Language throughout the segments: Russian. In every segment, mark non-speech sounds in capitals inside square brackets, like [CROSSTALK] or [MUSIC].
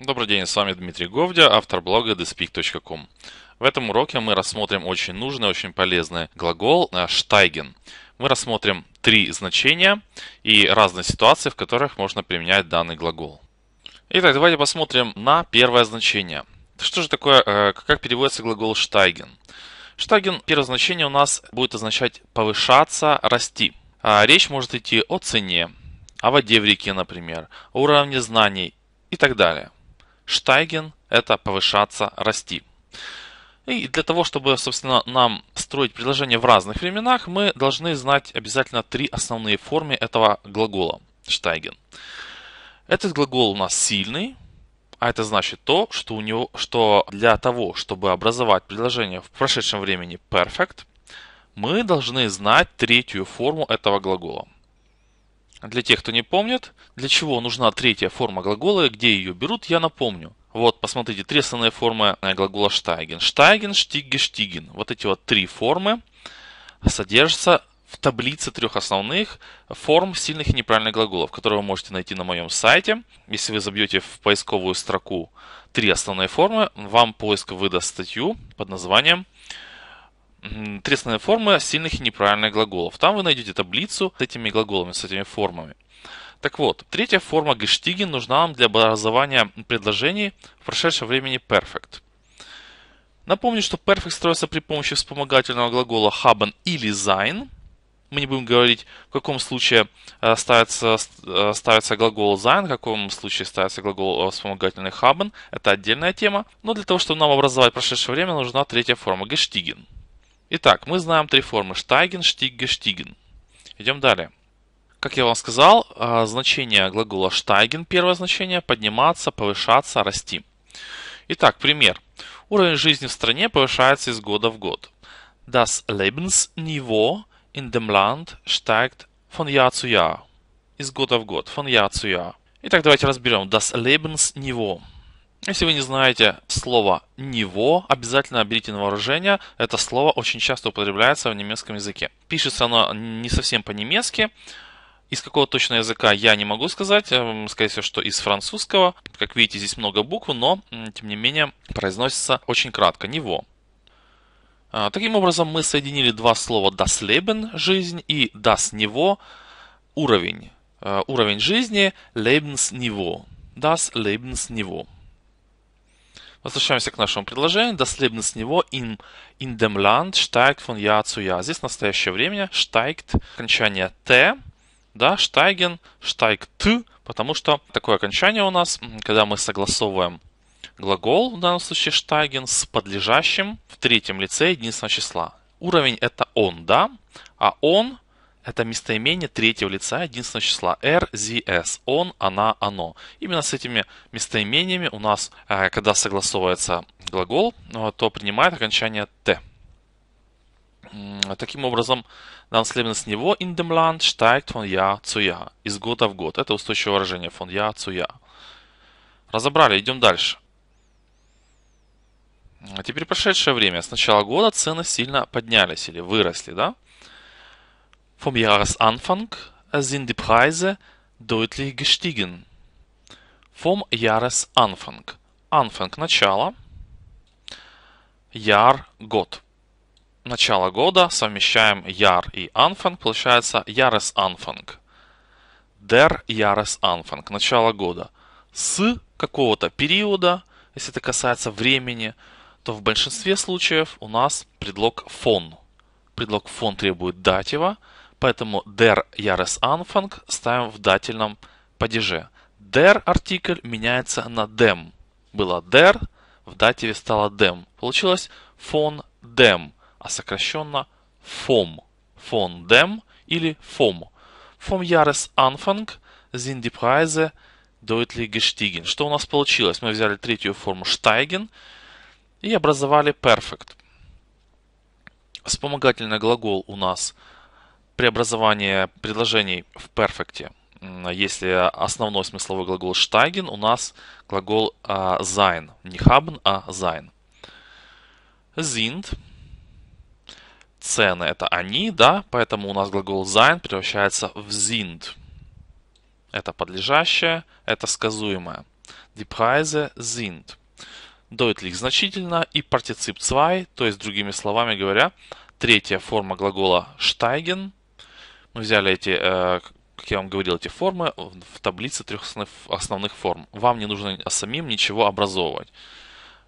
Добрый день, с вами Дмитрий Говдя, автор блога thespeak.com. В этом уроке мы рассмотрим очень нужный, очень полезный глагол э, «штайген». Мы рассмотрим три значения и разные ситуации, в которых можно применять данный глагол. Итак, давайте посмотрим на первое значение. Что же такое, э, как переводится глагол «штайген»? «Штайген» первое значение у нас будет означать «повышаться», «расти». А речь может идти о цене, о воде в реке, например, о уровне знаний и так далее – Штайген – это повышаться, расти. И для того, чтобы, собственно, нам строить предложения в разных временах, мы должны знать обязательно три основные формы этого глагола «штайген». Этот глагол у нас сильный, а это значит то, что, у него, что для того, чтобы образовать предложение в прошедшем времени perfect, мы должны знать третью форму этого глагола – для тех, кто не помнит, для чего нужна третья форма глагола и где ее берут, я напомню. Вот, посмотрите, три основные формы э, глагола штайген. Штайген, штиге, штиген. Вот эти вот три формы содержатся в таблице трех основных форм сильных и неправильных глаголов, которые вы можете найти на моем сайте. Если вы забьете в поисковую строку три основные формы, вам поиск выдаст статью под названием Тресная форма сильных и неправильных глаголов. Там вы найдете таблицу с этими глаголами, с этими формами. Так вот, третья форма гештиген нужна вам для образования предложений в прошедшем времени perfect. Напомню, что perfect строится при помощи вспомогательного глагола haben или sein. Мы не будем говорить, в каком случае э, ставится, э, ставится глагол sein, в каком случае ставится глагол э, вспомогательный haben. Это отдельная тема. Но для того, чтобы нам образовать прошедшее время, нужна третья форма гештиген. Итак, мы знаем три формы. Штайген, штигге, штиген. Идем далее. Как я вам сказал, а, значение глагола штайген, первое значение, подниматься, повышаться, расти. Итак, пример. Уровень жизни в стране повышается из года в год. Das Lebensniveau in dem Land steigt von Jahr zu Jahr. Из года в год, von Jahr zu Jahr. Итак, давайте разберем. Das Lebensniveau. Если вы не знаете слово «него», обязательно берите на вооружение. Это слово очень часто употребляется в немецком языке. Пишется оно не совсем по-немецки. Из какого точно языка я не могу сказать, эм, скорее всего, что из французского. Как видите, здесь много букв, но, тем не менее, произносится очень кратко «него». А, таким образом, мы соединили два слова «das Leben» – «жизнь» и «das него" – «уровень». Э, уровень жизни – «Lebensniveau». «Das Lebensniveau». Возвращаемся к нашему предложению. Доследно с него in, in dem Land steigt von Jahr zu Jahr. Здесь настоящее время steigt окончание T, да, steigen, steigt T, потому что такое окончание у нас, когда мы согласовываем глагол, в данном случае steigen, с подлежащим в третьем лице единственного числа. Уровень это он, да, а он это местоимение третьего лица единственного числа r, z, s, он, она, оно. Именно с этими местоимениями у нас, э, когда согласовывается глагол, э, то принимает окончание t. Таким образом, нам следует с него in dem Land steigt von Jahr zu Jahr. Из года в год. Это устойчивое выражение von Jahr zu Jahr. Разобрали, идем дальше. Теперь прошедшее время. С начала года цены сильно поднялись или выросли, да? Vom Jahresanfang sind die Preise deutlich gestiegen. Vom Jahresanfang. Anfang – начало. Яр – год. Начало года совмещаем яр и анфанг, получается Jahresanfang. Der Jahresanfang – начало года. С какого-то периода, если это касается времени, то в большинстве случаев у нас предлог фон. Предлог фон требует датива – Поэтому der Jahres Anfang ставим в дательном падеже. Der артикль меняется на dem. Было der, в дативе стало dem. Получилось von dem, а сокращенно vom. Von dem или vom. Vom Jahresanfang sind die Preise deutlich gestiegen. Что у нас получилось? Мы взяли третью форму steigen и образовали perfect. Вспомогательный глагол у нас – преобразование предложений в перфекте. Если основной смысловой глагол штайген, у нас глагол sein. А, Не haben, а sein. Sind. Цены это они, да, поэтому у нас глагол sein превращается в sind. Это подлежащее, это сказуемое. Die Preise sind. Deutlich значительно и партицип 2, то есть другими словами говоря, третья форма глагола steigen мы ну, взяли эти, э, как я вам говорил, эти формы в таблице трех основных форм. Вам не нужно самим ничего образовывать.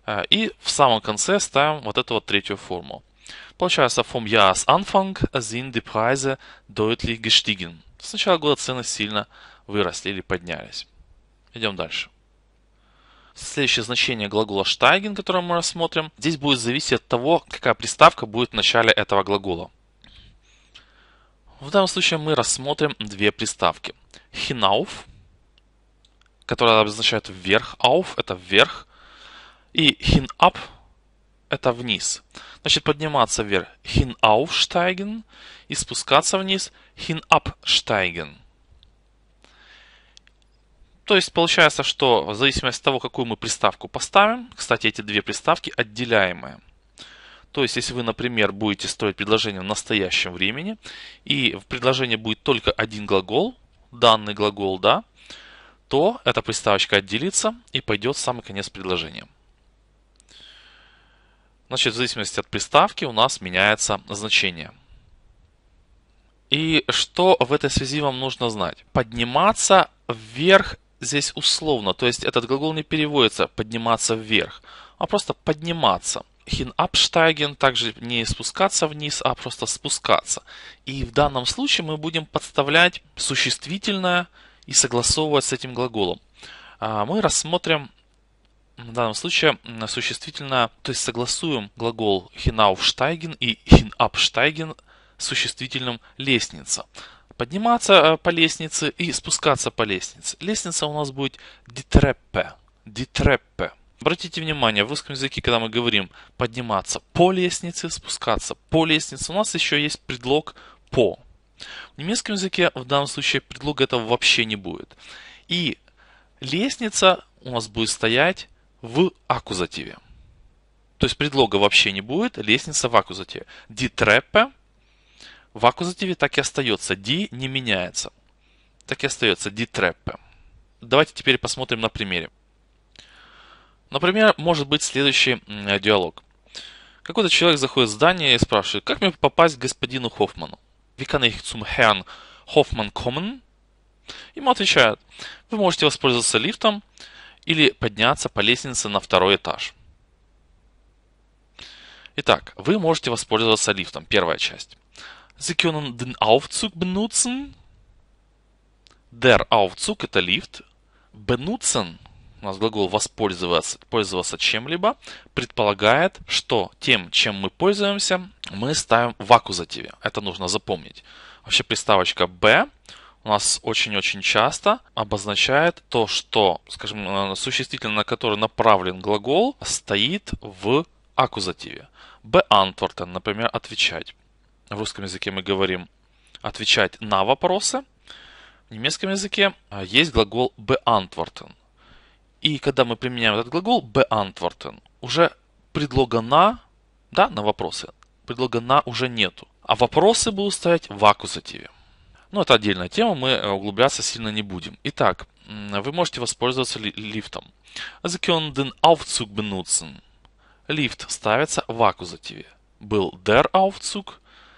Э, и в самом конце ставим вот эту вот третью форму. Получается, vom Jahresanfang sind die Preise deutlich gestiegen. Сначала начала года цены сильно выросли или поднялись. Идем дальше. Следующее значение глагола steigen, которое мы рассмотрим, здесь будет зависеть от того, какая приставка будет в начале этого глагола. В данном случае мы рассмотрим две приставки. Hinauf, которая обозначает вверх, auf – это вверх, и hinab – это вниз. Значит, подниматься вверх – hinaufsteigen, и спускаться вниз – hinabsteigen. То есть получается, что в зависимости от того, какую мы приставку поставим, кстати, эти две приставки отделяемые – то есть, если вы, например, будете строить предложение в настоящем времени, и в предложении будет только один глагол, данный глагол, да, то эта приставочка отделится и пойдет в самый конец предложения. Значит, в зависимости от приставки у нас меняется значение. И что в этой связи вам нужно знать? Подниматься вверх здесь условно, то есть этот глагол не переводится подниматься вверх, а просто подниматься – hinabsteigen, также не спускаться вниз, а просто спускаться. И в данном случае мы будем подставлять существительное и согласовывать с этим глаголом. А, мы рассмотрим в данном случае существительное, то есть согласуем глагол hinaufsteigen и hinabsteigen существительным лестница. Подниматься э, по лестнице и спускаться по лестнице. Лестница у нас будет die Treppe. Die Treppe. Обратите внимание, в русском языке, когда мы говорим подниматься по лестнице, спускаться по лестнице, у нас еще есть предлог по. В немецком языке в данном случае предлога этого вообще не будет. И лестница у нас будет стоять в акузативе. То есть предлога вообще не будет, лестница в аккузативе. Die Treppe в акузативе так и остается. Die не меняется. Так и остается die Treppe. Давайте теперь посмотрим на примере. Например, может быть следующий э, диалог. Какой-то человек заходит в здание и спрашивает, как мне попасть к господину Хоффману? Викан их zum Herrn Hoffmann kommen? Ему отвечают, вы можете воспользоваться лифтом или подняться по лестнице на второй этаж. Итак, вы можете воспользоваться лифтом, первая часть. Sie können den Aufzug benutzen. Der Aufzug – это лифт. Benutzen у нас глагол воспользоваться, пользоваться чем-либо предполагает, что тем, чем мы пользуемся, мы ставим в акузативе. Это нужно запомнить. Вообще приставочка «б» у нас очень-очень часто обозначает то, что, скажем, э, существительное, на которое направлен глагол, стоит в акузативе. "Beantworten", например, «отвечать». В русском языке мы говорим «отвечать на вопросы», в немецком языке э, есть глагол beantworten. И когда мы применяем этот глагол beantworten, уже предлога на, да, на вопросы, предлога на уже нету. А вопросы будут стоять в аккузативе. Но ну, это отдельная тема, мы э, углубляться сильно не будем. Итак, вы можете воспользоваться ли, лифтом. Sie können den Aufzug benutzen. Лифт ставится в аккузативе. Был der Aufzug,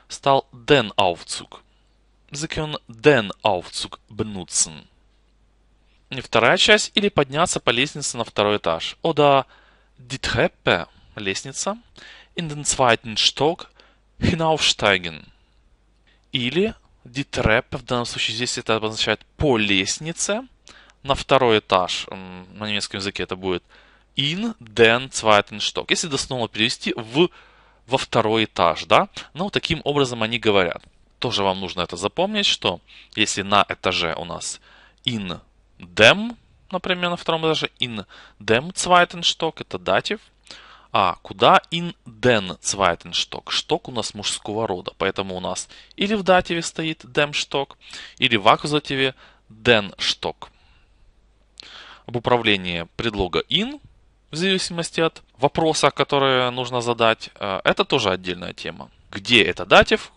стал den Aufzug. Sie können den Aufzug benutzen. Не вторая часть или подняться по лестнице на второй этаж. Oder die Treppe, лестница, in den zweiten Stock hinaufsteigen. Или die Treppe, в данном случае здесь это обозначает по лестнице, на второй этаж, на немецком языке это будет in den zweiten Stock. Если дословно перевести в во второй этаж, да? Ну, таким образом они говорят. Тоже вам нужно это запомнить, что если на этаже у нас in dem, например, на втором этаже, in dem Zweitenstock, это датив. А куда in den Zweitenstock? Шток у нас мужского рода, поэтому у нас или в дативе стоит dem шток, или в аккузативе den шток. Об управлении предлога in в зависимости от вопроса, который нужно задать, э, это тоже отдельная тема. Где это датив,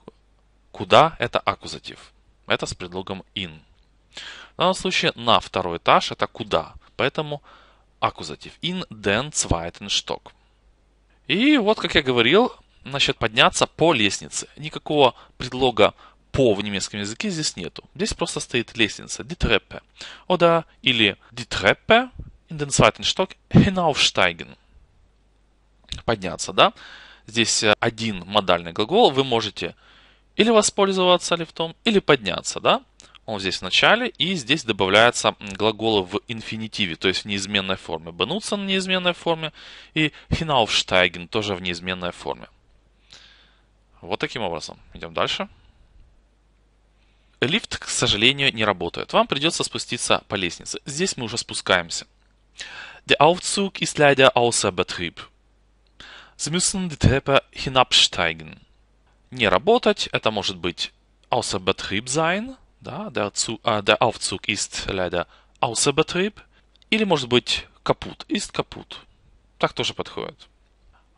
куда это аккузатив. Это с предлогом in. В данном случае на второй этаж это куда, поэтому аккузатив in den zweiten Stock. И вот, как я говорил, насчет подняться по лестнице. Никакого предлога по в немецком языке здесь нету. Здесь просто стоит лестница, die Treppe. Oder, или die Treppe in den zweiten Stock hinaufsteigen. Подняться, да? Здесь э, один модальный глагол. Вы можете или воспользоваться лифтом, или подняться, да? он здесь в начале, и здесь добавляются глаголы в инфинитиве, то есть в неизменной форме. Бенуться в неизменной форме и hinaufsteigen тоже в неизменной форме. Вот таким образом. Идем дальше. Лифт, к сожалению, не работает. Вам придется спуститься по лестнице. Здесь мы уже спускаемся. Der Aufzug ist leider außer Betrieb. Sie müssen die Treppe hinabsteigen. Не работать, это может быть außer Betrieb sein – да, der, Zug, а, der Aufzug ist leider außer Betrieb, или, может быть, капут, ist капут, Так тоже подходит.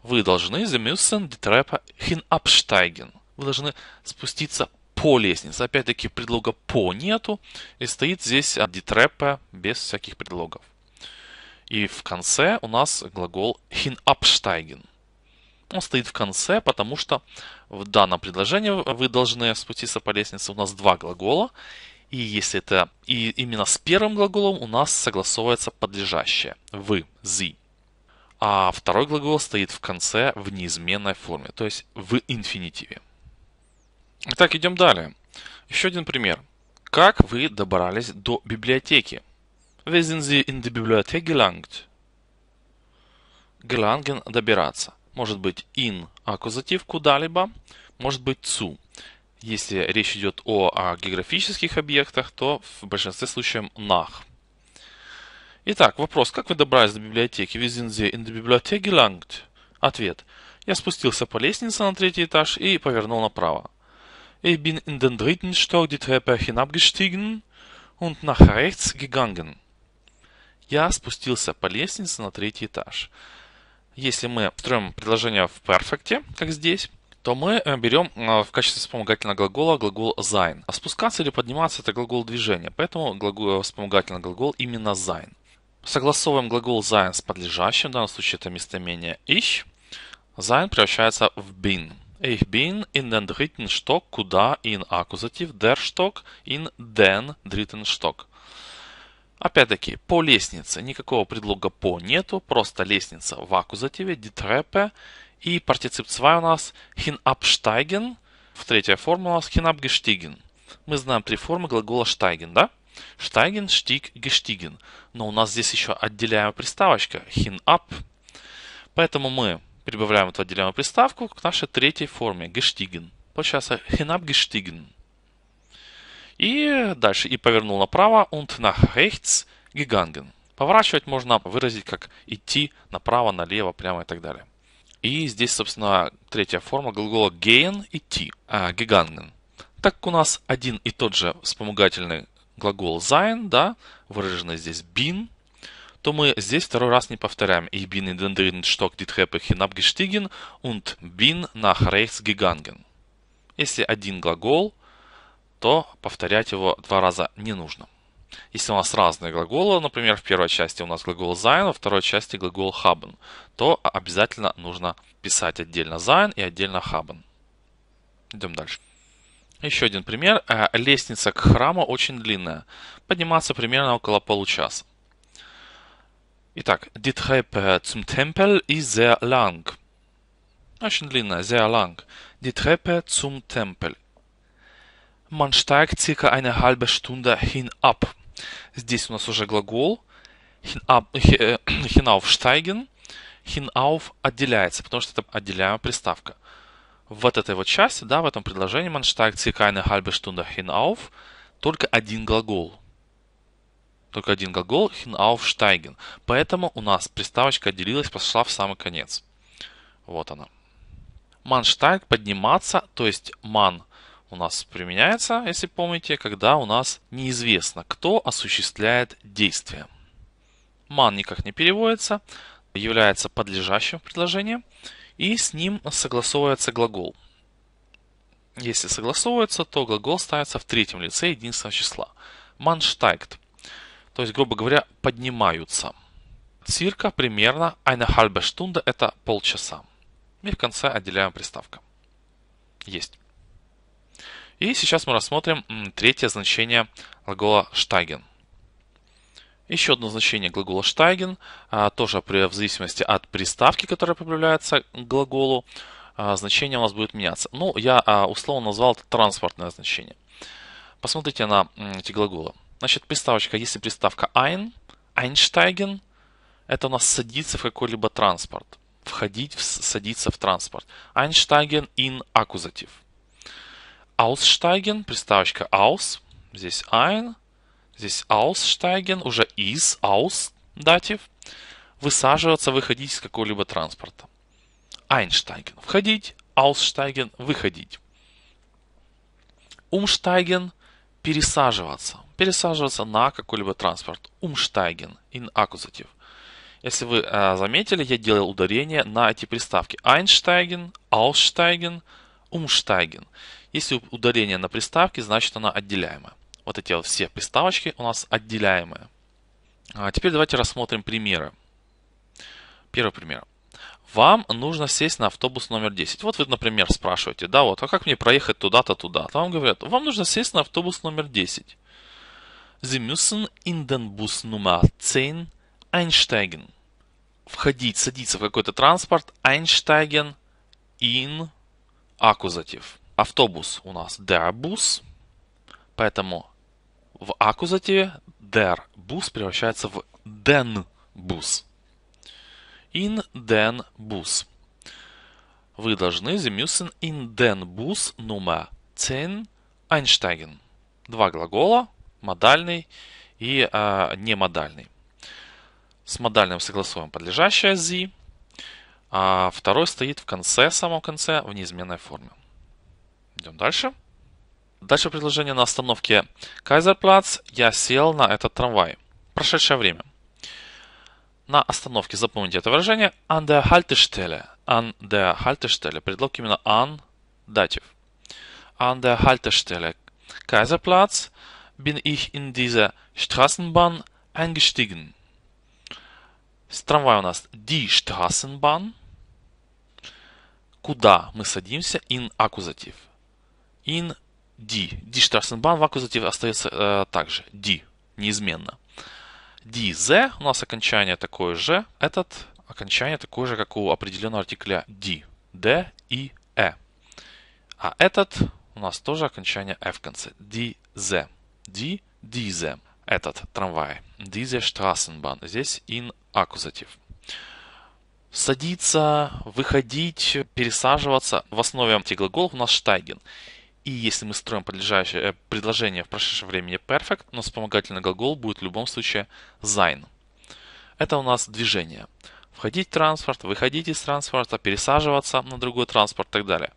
Вы должны Sie müssen die Treppe hinabsteigen. Вы должны спуститься по лестнице. Опять-таки, предлога по нету, и стоит здесь die а, без всяких предлогов. И в конце у нас глагол hinabsteigen – он стоит в конце, потому что в данном предложении вы должны спуститься по лестнице. У нас два глагола. И если это и именно с первым глаголом у нас согласовывается подлежащее. Вы, the. А второй глагол стоит в конце в неизменной форме, то есть в инфинитиве. Итак, идем далее. Еще один пример. Как вы добрались до библиотеки? Wie sind Sie in die Bibliothek gelangt? Gelangen – добираться может быть in аккузатив куда-либо, может быть to. Если речь идет о, о географических объектах, то в большинстве случаев nach. Итак, вопрос, как вы добрались до библиотеки? Вы sind Sie in die Bibliothek gelangt? Ответ. Я спустился по лестнице на третий этаж и повернул направо. Ich bin in den dritten Stock die Treppe hinabgestiegen und nach rechts gegangen. Я спустился по лестнице на третий этаж если мы строим предложение в Perfect, как здесь, то мы э, берем э, в качестве вспомогательного глагола глагол sein. А спускаться или подниматься – это глагол движения, поэтому глагол, э, вспомогательный глагол именно sein. Согласовываем глагол sein с подлежащим, в данном случае это местоимение ich. Sein превращается в bin. Ich bin in den dritten Stock, куда in аккузатив, der Stock, in den dritten Stock. Опять-таки, по лестнице. Никакого предлога по нету, просто лестница в аккузативе, дитрепе. И партицип 2 у нас hinabsteigen. В третья форма у нас hinabgestiegen. Мы знаем три формы глагола steigen, да? Steigen, stieg, gestiegen. Но у нас здесь еще отделяемая приставочка hinab. Поэтому мы прибавляем эту отделяемую приставку к нашей третьей форме gestiegen. Получается hinabgestiegen. И дальше. И повернул направо. Und nach rechts gegangen. Поворачивать можно выразить как идти направо, налево, прямо и так далее. И здесь, собственно, третья форма глагола gehen – идти, а, gegangen. Так как у нас один и тот же вспомогательный глагол sein, да, выраженный здесь bin, то мы здесь второй раз не повторяем. Ich bin in den dritten Stock die Treppe hinabgestiegen und bin nach rechts gegangen. Если один глагол – то повторять его два раза не нужно. Если у нас разные глаголы, например, в первой части у нас глагол sein, во второй части глагол haben, то обязательно нужно писать отдельно sein и отдельно haben. Идем дальше. Еще один пример. Э, лестница к храму очень длинная. Подниматься примерно около получаса. Итак, die Treppe э, zum Tempel ist sehr lang. Очень длинная, sehr lang. Die Treppe э, zum Tempel. Man steigt circa eine halbe Stunde hinab. Здесь у нас уже глагол hinab, э, [COUGHS] hinaufsteigen, hinauf отделяется, потому что это отделяемая приставка. Вот этой вот части, да, в этом предложении man steigt circa eine halbe Stunde hinauf, только один глагол. Только один глагол hinaufsteigen. Поэтому у нас приставочка отделилась, пошла в самый конец. Вот она. Man steigt, подниматься, то есть man – у нас применяется, если помните, когда у нас неизвестно, кто осуществляет действие. Man никак не переводится, является подлежащим в предложении, и с ним согласовывается глагол. Если согласовывается, то глагол ставится в третьем лице единственного числа. Man steigt, то есть, грубо говоря, поднимаются. Цирка примерно eine halbe Stunde – это полчаса. И в конце отделяем приставка. Есть. И сейчас мы рассмотрим третье значение глагола «штайген». Еще одно значение глагола «штайген», а, тоже при, в зависимости от приставки, которая появляется к глаголу, а, значение у нас будет меняться. Ну, я а, условно назвал это транспортное значение. Посмотрите на эти глаголы. Значит, приставочка, если приставка «ein», «einsteigen», это у нас садиться в какой-либо транспорт. Входить, в, садиться в транспорт. «Einsteigen in аккузатив» aussteigen, приставочка aus, здесь ein, здесь aussteigen, уже из, aus, датив, высаживаться, выходить из какого-либо транспорта. Einsteigen – входить, aussteigen – выходить. Umsteigen – пересаживаться. Пересаживаться на какой-либо транспорт. Umsteigen – in аккузатив. Если вы э, заметили, я делал ударение на эти приставки. Einsteigen, aussteigen, umsteigen. Если удаление на приставке, значит она отделяемая. Вот эти вот все приставочки у нас отделяемые. А теперь давайте рассмотрим примеры. Первый пример. Вам нужно сесть на автобус номер 10. Вот вы, например, спрашиваете, да, вот, а как мне проехать туда-то, туда-то? Вам говорят, вам нужно сесть на автобус номер 10. Sie müssen in den Bus Nummer 10 einsteigen. Входить, садиться в какой-то транспорт, einsteigen in accusative." автобус у нас der Bus, поэтому в акузативе der Bus превращается в den Bus. In den Bus. Вы должны Sie in den Bus Nummer 10 einsteigen. Два глагола, модальный и э, немодальный. С модальным согласуем подлежащее зи, а второй стоит в конце, в самом конце, в неизменной форме. Идем дальше. Дальше предложение на остановке Кайзерплац. Я сел на этот трамвай. Прошедшее время. На остановке, запомните это выражение, an der Haltestelle. An der Haltestelle. Предлог именно an, датив. An der Haltestelle Kaiserplatz bin ich in diese Straßenbahn eingestiegen. Трамвай у нас die Straßenbahn. Куда мы садимся? In аккузатив in D. D Штрафсенбан в аккузативе остается э, также D, неизменно. D, Z у нас окончание такое же. Этот окончание такое же, как у определенного артикля D. D и E. А этот у нас тоже окончание F в конце. D, Z. D, D, Z. Этот трамвай. Diese штрассенбан Здесь in аккузатив садиться, выходить, пересаживаться. В основе этих глаголов у нас штайген. И если мы строим подлежащее, э, предложение в прошедшем времени perfect, но вспомогательный глагол будет в любом случае sein. Это у нас движение. Входить в транспорт, выходить из транспорта, пересаживаться на другой транспорт и так далее.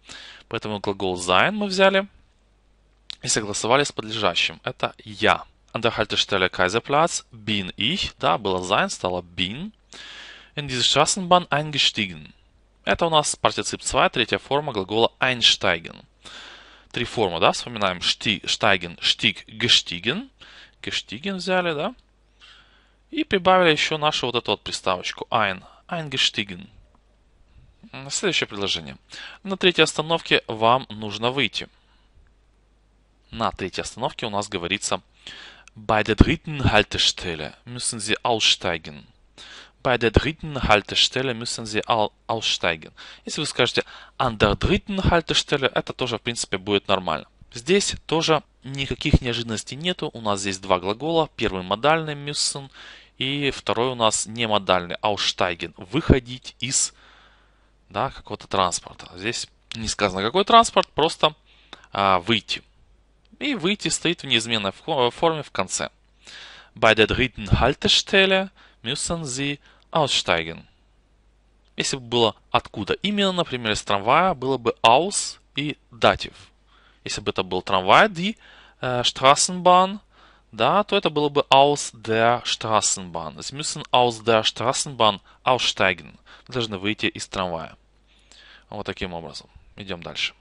Поэтому глагол sein мы взяли и согласовали с подлежащим. Это я. An der Haltestelle Kaiserplatz bin ich, да, было sein, стало bin, in diese Straßenbahn eingestiegen. Это у нас партицип 2, третья форма глагола einsteigen три формы, да, вспоминаем шти, штайген, штик, гештиген. Гештиген взяли, да. И прибавили еще нашу вот эту вот приставочку ein, ein gestiegen. Следующее предложение. На третьей остановке вам нужно выйти. На третьей остановке у нас говорится Bei der dritten Haltestelle müssen Sie aussteigen. Bei der dritten Haltestelle müssen Sie aussteigen. Если вы скажете an der dritten Haltestelle, это тоже в принципе будет нормально. Здесь тоже никаких неожиданностей нету. У нас здесь два глагола. Первый модальный müssen и второй у нас не модальный а aussteigen. Выходить из да, какого-то транспорта. Здесь не сказано какой транспорт, просто а, выйти. И выйти стоит в неизменной форме в конце. Bei der dritten Haltestelle – müssen Sie aussteigen. Если бы было откуда именно, например, из трамвая, было бы aus и датив. Если бы это был трамвай, die Straßenbahn, э, да, то это было бы aus der Straßenbahn. Sie müssen aus der Straßenbahn aussteigen. Должны выйти из трамвая. Вот таким образом. Идем дальше.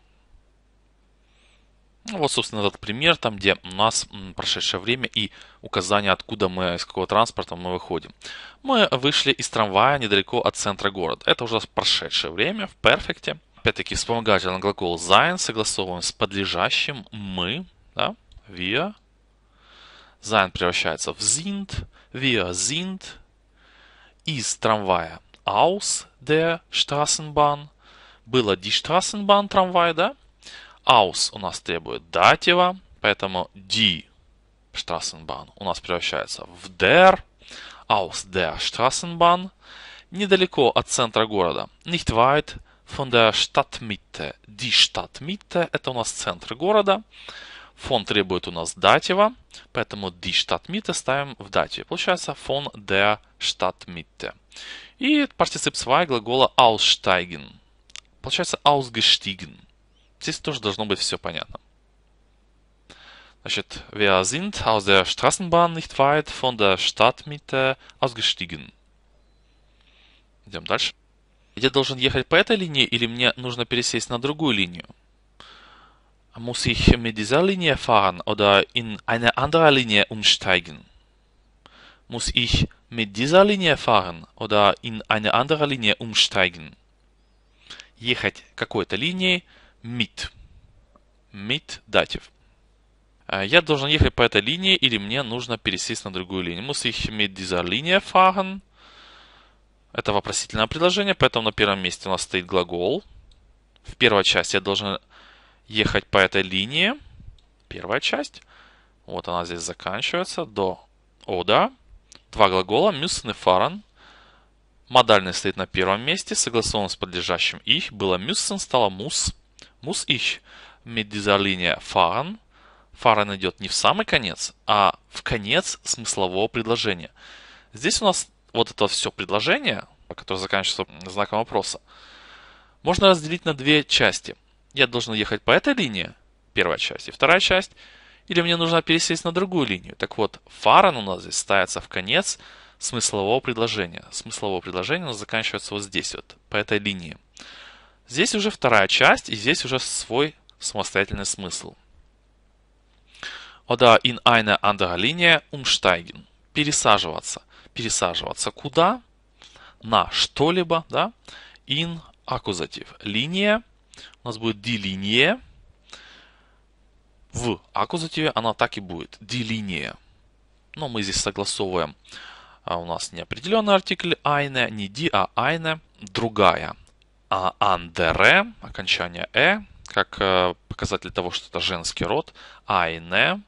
Ну, вот, собственно, этот пример, там, где у нас прошедшее время и указание, откуда мы, из какого транспорта мы выходим. Мы вышли из трамвая недалеко от центра города. Это уже прошедшее время в перфекте. Опять-таки, вспомогательный глагол sein согласовываем с подлежащим мы, да, wir. Sein превращается в sind, wir sind. Из трамвая aus der Straßenbahn. Было die Straßenbahn трамвай, да, aus у нас требует датива, поэтому die Straßenbahn у нас превращается в der, aus der Straßenbahn, недалеко от центра города, nicht weit von der Stadtmitte, die Stadtmitte, это у нас центр города, фон требует у нас датива, поэтому die Stadtmitte ставим в дативе, получается von der Stadtmitte. И партицип 2 глагола aussteigen, получается ausgestiegen здесь тоже должно быть все понятно. Значит, wir sind aus der Straßenbahn nicht weit von der Stadtmitte ausgestiegen. Идем дальше. Я должен ехать по этой линии или мне нужно пересесть на другую линию? Muss ich mit dieser Linie fahren oder in eine andere Linie umsteigen? Muss ich mit dieser Linie fahren oder in eine andere Linie umsteigen? Ехать какой-то линией – meet, meet датив. Я должен ехать по этой линии или мне нужно пересесть на другую линию? Muss ich mit dieser Linie fahren? Это вопросительное предложение, поэтому на первом месте у нас стоит глагол. В первой части я должен ехать по этой линии. Первая часть. Вот она здесь заканчивается. До ода. Два глагола. Müssen и fahren. Модальный стоит на первом месте. Согласован с подлежащим их. Было müssen, стало muss muss ich mit dieser Linie fahren? Fahren идет не в самый конец, а в конец смыслового предложения. Здесь у нас вот это все предложение, которое заканчивается знаком вопроса, можно разделить на две части. Я должен ехать по этой линии, первая часть, и вторая часть, или мне нужно пересесть на другую линию. Так вот, фаран у нас здесь ставится в конец смыслового предложения. Смысловое предложение у нас заканчивается вот здесь вот, по этой линии. Здесь уже вторая часть, и здесь уже свой самостоятельный смысл. Ода in eine andere Linie umsteigen. Пересаживаться. Пересаживаться куда? На что-либо, да? In аккузатив. Линия. У нас будет die Linie. В аккузативе она так и будет. Die Linie. Но мы здесь согласовываем. А у нас не определенный артикль eine, не die, а eine, другая а андере, окончание э, как э, показатель того, что это женский род, айне,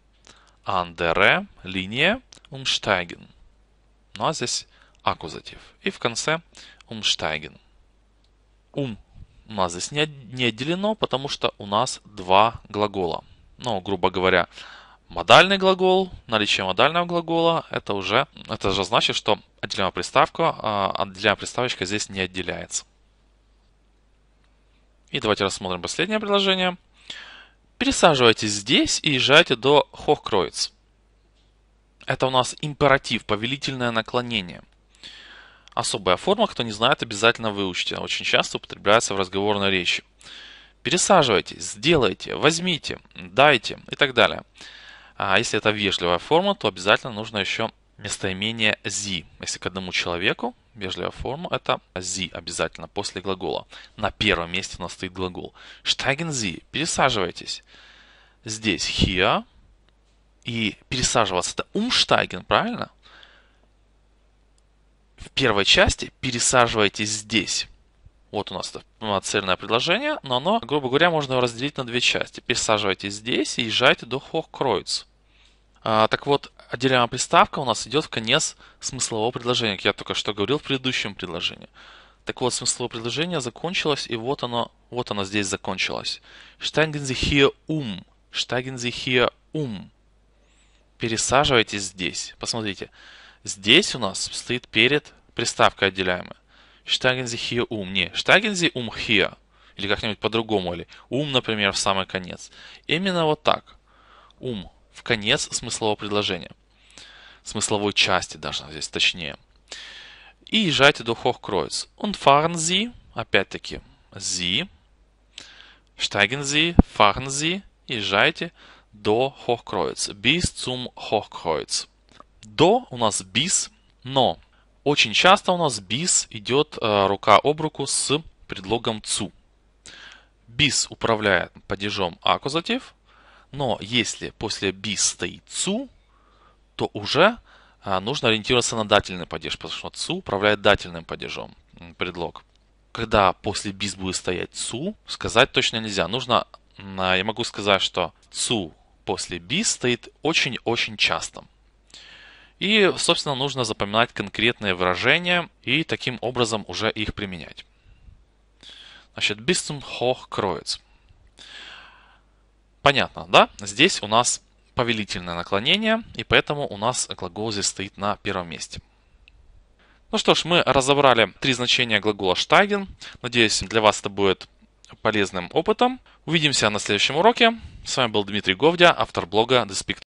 андере, линия, умштайген. Ну а здесь аккузатив. И в конце умштайген. Ум у нас здесь не, не отделено, потому что у нас два глагола. Ну, грубо говоря, модальный глагол, наличие модального глагола, это уже, это же значит, что отделяемая приставка, а, отделяемая приставочка здесь не отделяется. И давайте рассмотрим последнее предложение. Пересаживайтесь здесь и езжайте до Хохкроиц. Это у нас императив, повелительное наклонение. Особая форма, кто не знает, обязательно выучите. очень часто употребляется в разговорной речи. Пересаживайтесь, сделайте, возьмите, дайте и так далее. А если это вежливая форма, то обязательно нужно еще местоимение «зи». Если к одному человеку Вежливая форма – это «зи» обязательно, после глагола. На первом месте у нас стоит глагол. Steigen Sie. Пересаживайтесь. Здесь hier. И пересаживаться – это умштаген, правильно? В первой части пересаживайтесь здесь. Вот у нас это цельное предложение, но оно, грубо говоря, можно разделить на две части. Пересаживайтесь здесь и езжайте до Hochkreuz. А, так вот, отделяемая приставка у нас идет в конец смыслового предложения, как я только что говорил в предыдущем предложении. Так вот, смысловое предложение закончилось, и вот оно, вот оно здесь закончилось. Steigen Sie hier um. Steigen Sie hier um. Пересаживайтесь здесь. Посмотрите. Здесь у нас стоит перед приставкой отделяемая. Steigen Sie hier um. Не, steigen ум um hier. Или как-нибудь по-другому. Или ум, например, в самый конец. Именно вот так. Um в конец смыслового предложения. Смысловой части даже здесь точнее. И езжайте до Hochkreuz. Und fahren Sie, опять-таки, Sie, steigen Sie, fahren Sie, езжайте до Hochkreuz. Bis zum Hochkreuz. До у нас bis, но очень часто у нас bis идет э, рука об руку с предлогом zu. Bis управляет падежом аккузатив – но если после бис стоит цу, то уже а, нужно ориентироваться на дательный падеж, потому что цу управляет дательным падежом, предлог. Когда после бис будет стоять цу, сказать точно нельзя. Нужно, а, я могу сказать, что цу после бис стоит очень-очень часто. И, собственно, нужно запоминать конкретные выражения и таким образом уже их применять. Значит, бисцум хох кроется. Понятно, да? Здесь у нас повелительное наклонение, и поэтому у нас глагол здесь стоит на первом месте. Ну что ж, мы разобрали три значения глагола «штайген». Надеюсь, для вас это будет полезным опытом. Увидимся на следующем уроке. С вами был Дмитрий Говдя, автор блога The Speak.